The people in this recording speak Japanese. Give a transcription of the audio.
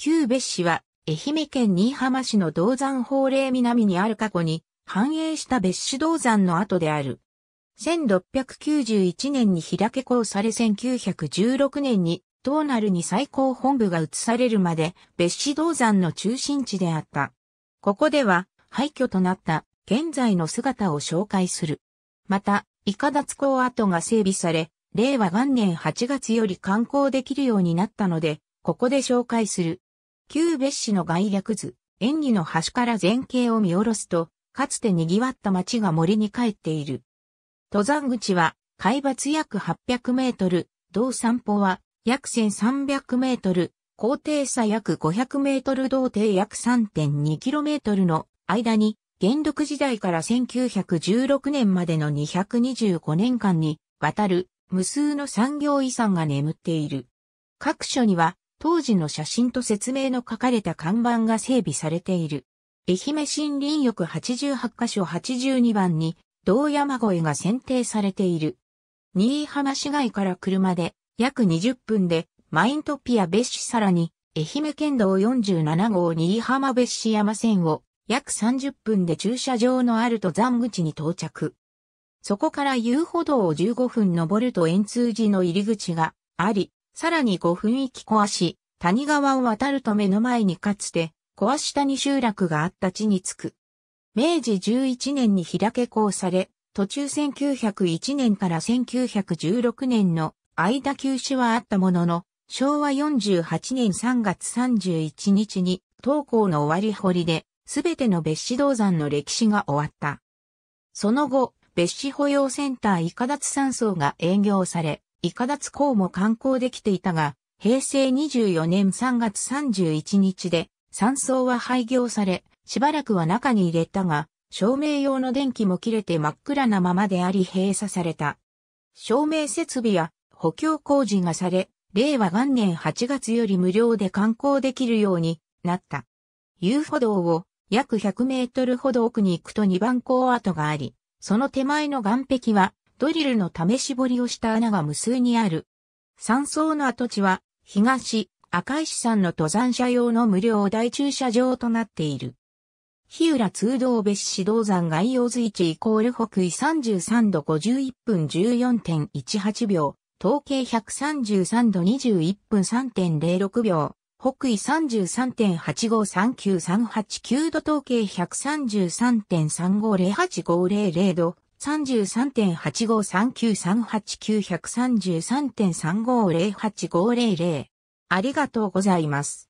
旧別市は、愛媛県新居浜市の銅山法令南にある過去に、繁栄した別市銅山の跡である。1691年に開け校され1916年に、東なるに最高本部が移されるまで、別市銅山の中心地であった。ここでは、廃墟となった現在の姿を紹介する。また、イカダツ港跡が整備され、令和元年8月より観光できるようになったので、ここで紹介する。旧別市の概略図、演技の端から前景を見下ろすと、かつて賑わった町が森に帰っている。登山口は、海抜約800メートル、道散歩は約1300メートル、高低差約500メートル、道程約3.2キロメートルの間に、元禄時代から1916年までの225年間にわたる無数の産業遺産が眠っている。各所には当時の写真と説明の書かれた看板が整備されている。愛媛森林浴88箇所82番に、道山越が選定されている。新居浜市街から車で約20分で、マイントピア別市さらに、愛媛県道47号新居浜別市山線を約30分で駐車場のある登山口に到着。そこから遊歩道を15分登ると円通寺の入り口があり、さらに5分域小足、谷川を渡ると目の前にかつて、小足谷集落があった地に着く。明治11年に開け校され、途中1901年から1916年の間休止はあったものの、昭和48年3月31日に、東高の終わり堀で、すべての別子銅山の歴史が終わった。その後、別子保養センター以下脱山荘が営業され、イカダツ港も観光できていたが、平成24年3月31日で、山荘は廃業され、しばらくは中に入れたが、照明用の電気も切れて真っ暗なままであり閉鎖された。照明設備や補強工事がされ、令和元年8月より無料で観光できるようになった。遊歩道を約100メートルほど奥に行くと2番港跡があり、その手前の岸壁はドリルの試し彫りをした穴が無数にある。山荘の跡地は、東、赤石山の登山者用の無料大駐車場となっている。日浦通道別市道山外洋図1イコール北緯33度51分14.18秒、統計133度21分3.06秒、北緯33.853938度統計133.350850度、3 3 8 5 3 9 3 8 9 3 3 3 5 0 8 5 0ありがとうございます。